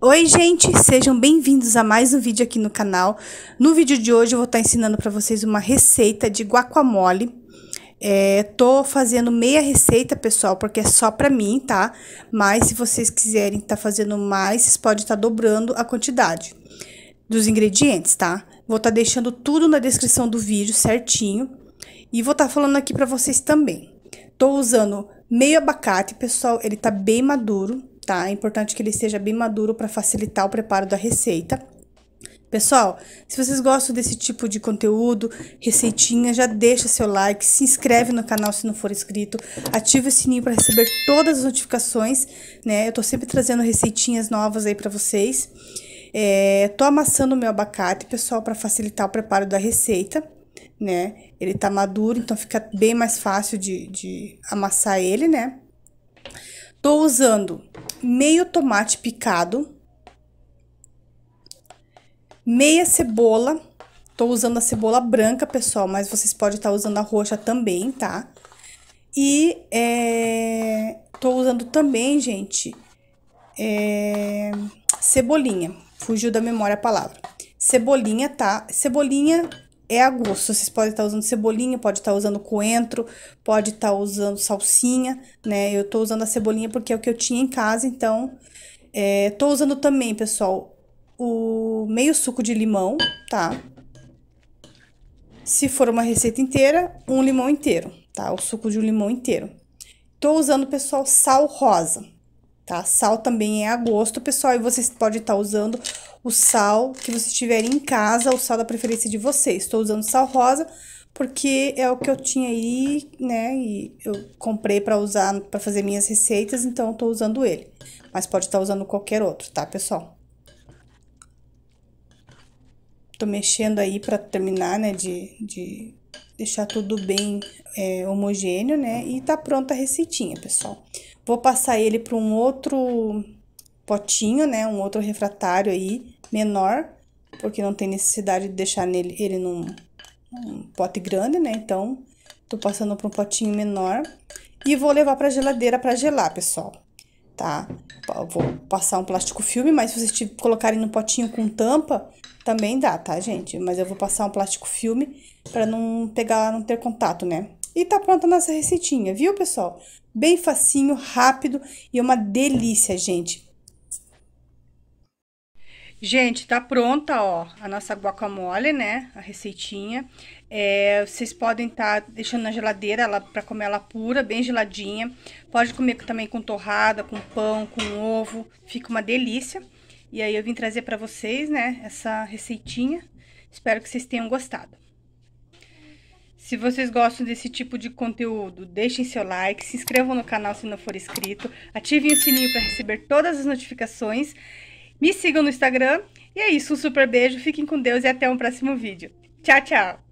Oi gente, sejam bem-vindos a mais um vídeo aqui no canal. No vídeo de hoje eu vou estar ensinando para vocês uma receita de guacamole. É, tô fazendo meia receita, pessoal, porque é só para mim, tá? Mas se vocês quiserem estar tá fazendo mais, vocês podem estar tá dobrando a quantidade dos ingredientes, tá? Vou estar tá deixando tudo na descrição do vídeo certinho e vou estar tá falando aqui para vocês também. Tô usando meio abacate, pessoal, ele tá bem maduro tá? É importante que ele seja bem maduro para facilitar o preparo da receita. Pessoal, se vocês gostam desse tipo de conteúdo, receitinha, já deixa seu like, se inscreve no canal se não for inscrito, ativa o sininho para receber todas as notificações, né? Eu tô sempre trazendo receitinhas novas aí para vocês. É, tô amassando o meu abacate, pessoal, para facilitar o preparo da receita, né? Ele tá maduro, então fica bem mais fácil de, de amassar ele, né? Tô usando meio tomate picado, meia cebola, tô usando a cebola branca, pessoal, mas vocês podem estar tá usando a roxa também, tá? E é, tô usando também, gente, é, cebolinha, fugiu da memória a palavra. Cebolinha, tá? Cebolinha é a gosto. Vocês podem estar usando cebolinha, pode estar usando coentro, pode estar usando salsinha, né? Eu tô usando a cebolinha porque é o que eu tinha em casa, então... É, tô usando também, pessoal, o meio suco de limão, tá? Se for uma receita inteira, um limão inteiro, tá? O suco de um limão inteiro. Tô usando, pessoal, sal rosa, tá? Sal também é a gosto, pessoal, e vocês podem estar usando o sal que você tiver em casa, o sal da preferência de vocês. Estou usando sal rosa porque é o que eu tinha aí, né? E eu comprei para usar para fazer minhas receitas, então estou usando ele. Mas pode estar tá usando qualquer outro, tá, pessoal? Tô mexendo aí para terminar, né, de, de deixar tudo bem é, homogêneo, né? E tá pronta a receitinha, pessoal. Vou passar ele para um outro potinho, né? Um outro refratário aí, menor, porque não tem necessidade de deixar nele, ele num, num pote grande, né? Então, tô passando para um potinho menor e vou levar para a geladeira para gelar, pessoal. Tá? Vou passar um plástico filme, mas se vocês colocarem no potinho com tampa, também dá, tá, gente? Mas eu vou passar um plástico filme para não pegar, não ter contato, né? E tá pronta a nossa receitinha, viu, pessoal? Bem facinho, rápido e uma delícia, gente. Gente, tá pronta, ó, a nossa guacamole, né? A receitinha. É, vocês podem estar tá deixando na geladeira ela para comer ela pura, bem geladinha. Pode comer também com torrada, com pão, com ovo. Fica uma delícia. E aí eu vim trazer para vocês, né, essa receitinha. Espero que vocês tenham gostado. Se vocês gostam desse tipo de conteúdo, deixem seu like, se inscrevam no canal se não for inscrito, ativem o sininho para receber todas as notificações me sigam no Instagram. E é isso, um super beijo, fiquem com Deus e até um próximo vídeo. Tchau, tchau!